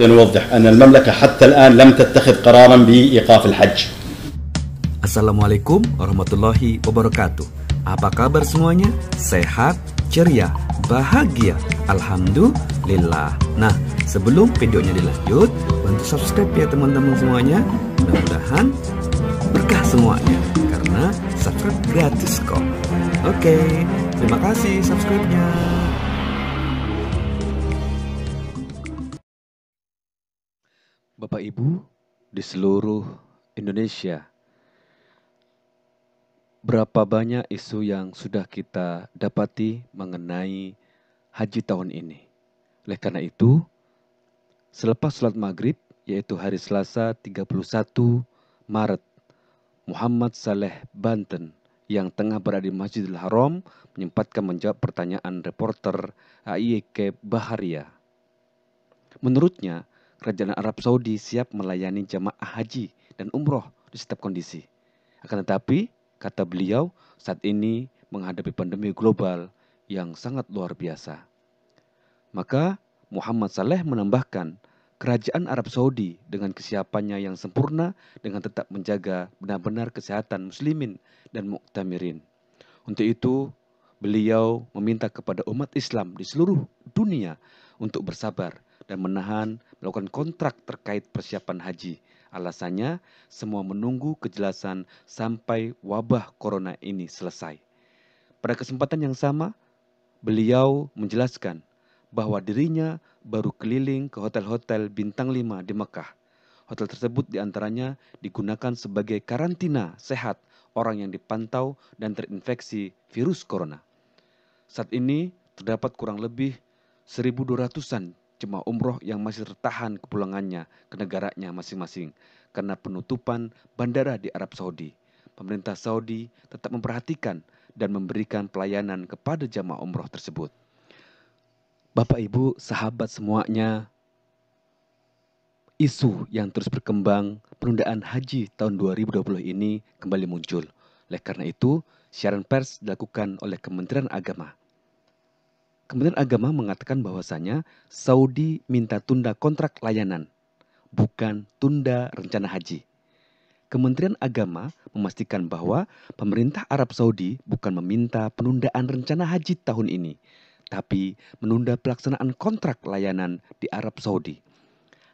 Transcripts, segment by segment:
نوضح أن المملكة حتى الآن لم تتخذ قرارا بإيقاف الحج السلام عليكم ورحمة الله وبركاته Apa kabar semuanya? Sehat, ceria, bahagia Alhamdulillah Nah, sebelum videonya dilanjut Bantu subscribe ya teman-teman semuanya Mudah-mudahan berkah semuanya Karena subscribe gratis kok Oke, terima kasih subscribe-nya Bapak Ibu di seluruh Indonesia. Berapa banyak isu yang sudah kita dapati mengenai haji tahun ini. Oleh karena itu, selepas sholat maghrib, yaitu hari Selasa 31 Maret, Muhammad Saleh Banten yang tengah berada di Masjidil Haram menyempatkan menjawab pertanyaan reporter AIK Baharia. Menurutnya, Kerajaan Arab Saudi siap melayani jemaah haji dan umroh di setiap kondisi. Akan tetapi, kata beliau, saat ini menghadapi pandemi global yang sangat luar biasa. Maka Muhammad Saleh menambahkan, kerajaan Arab Saudi dengan kesiapannya yang sempurna dengan tetap menjaga benar-benar kesehatan muslimin dan muktamirin. Untuk itu, beliau meminta kepada umat Islam di seluruh dunia untuk bersabar dan menahan melakukan kontrak terkait persiapan haji. Alasannya, semua menunggu kejelasan sampai wabah corona ini selesai. Pada kesempatan yang sama, beliau menjelaskan bahwa dirinya baru keliling ke hotel-hotel bintang 5 di Mekah. Hotel tersebut diantaranya digunakan sebagai karantina sehat orang yang dipantau dan terinfeksi virus corona. Saat ini terdapat kurang lebih 1.200-an jemaah umroh yang masih tertahan kepulangannya ke negaranya masing-masing karena penutupan bandara di Arab Saudi. Pemerintah Saudi tetap memperhatikan dan memberikan pelayanan kepada jemaah umroh tersebut. Bapak, Ibu, sahabat semuanya, isu yang terus berkembang penundaan haji tahun 2020 ini kembali muncul. Oleh karena itu, siaran pers dilakukan oleh Kementerian Agama Kementerian Agama mengatakan bahwasanya Saudi minta tunda kontrak layanan, bukan tunda rencana haji. Kementerian Agama memastikan bahwa pemerintah Arab Saudi bukan meminta penundaan rencana haji tahun ini, tapi menunda pelaksanaan kontrak layanan di Arab Saudi.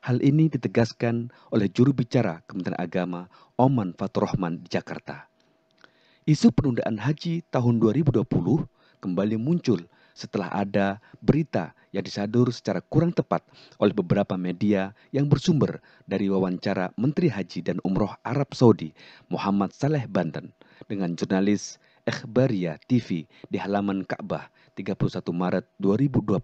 Hal ini ditegaskan oleh juru bicara Kementerian Agama Oman Fatur di Jakarta. Isu penundaan haji tahun 2020 kembali muncul setelah ada berita yang disadur secara kurang tepat oleh beberapa media yang bersumber dari wawancara Menteri Haji dan Umroh Arab Saudi Muhammad Saleh Banten dengan jurnalis Ekhbaria TV di halaman Ka'bah 31 Maret 2020.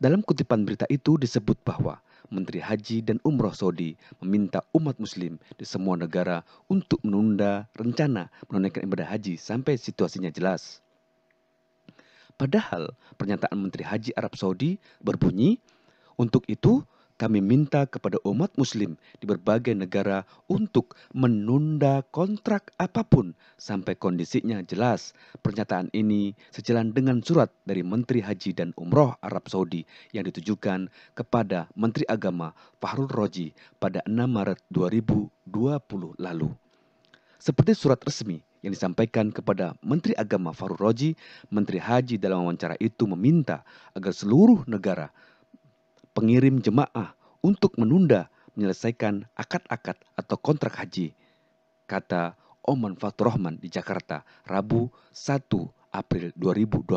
Dalam kutipan berita itu disebut bahwa Menteri Haji dan Umroh Saudi meminta umat muslim di semua negara untuk menunda rencana menunaikan ibadah haji sampai situasinya jelas. Padahal pernyataan Menteri Haji Arab Saudi berbunyi, untuk itu kami minta kepada umat muslim di berbagai negara untuk menunda kontrak apapun sampai kondisinya jelas. Pernyataan ini sejalan dengan surat dari Menteri Haji dan Umroh Arab Saudi yang ditujukan kepada Menteri Agama Fahrul Roji pada 6 Maret 2020 lalu. Seperti surat resmi yang disampaikan kepada Menteri Agama Faru Roji, Menteri Haji dalam wawancara itu meminta agar seluruh negara pengirim jemaah untuk menunda menyelesaikan akad-akad atau kontrak haji, kata Oman Fatur Rahman di Jakarta, Rabu 1 April 2020.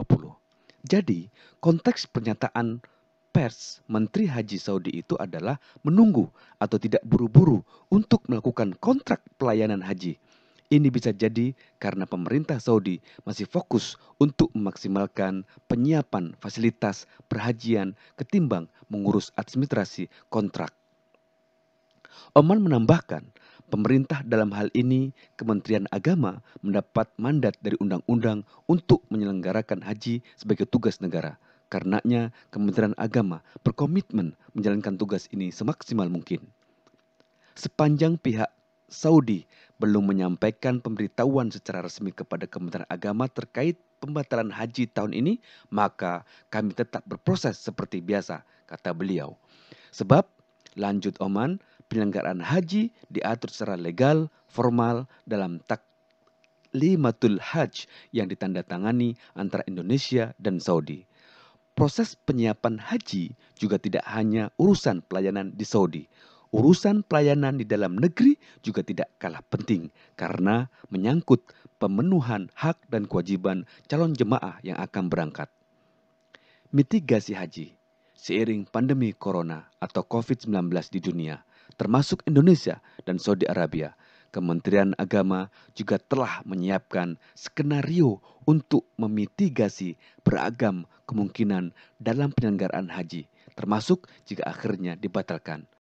Jadi, konteks pernyataan pers Menteri Haji Saudi itu adalah menunggu atau tidak buru-buru untuk melakukan kontrak pelayanan haji ini bisa jadi karena pemerintah Saudi masih fokus untuk memaksimalkan penyiapan fasilitas perhajian ketimbang mengurus administrasi kontrak. Oman menambahkan, pemerintah dalam hal ini Kementerian Agama mendapat mandat dari undang-undang untuk menyelenggarakan haji sebagai tugas negara. Karenanya, Kementerian Agama berkomitmen menjalankan tugas ini semaksimal mungkin. Sepanjang pihak Saudi belum menyampaikan pemberitahuan secara resmi kepada Kementerian Agama terkait pembatalan haji tahun ini, maka kami tetap berproses seperti biasa, kata beliau. Sebab, lanjut Oman, penyelenggaraan haji diatur secara legal, formal dalam taklimatul hajj yang ditandatangani antara Indonesia dan Saudi. Proses penyiapan haji juga tidak hanya urusan pelayanan di Saudi, urusan pelayanan di dalam negeri juga tidak kalah penting karena menyangkut pemenuhan hak dan kewajiban calon jemaah yang akan berangkat. Mitigasi haji seiring pandemi corona atau COVID-19 di dunia, termasuk Indonesia dan Saudi Arabia, Kementerian Agama juga telah menyiapkan skenario untuk memitigasi beragam kemungkinan dalam penyelenggaraan haji, termasuk jika akhirnya dibatalkan.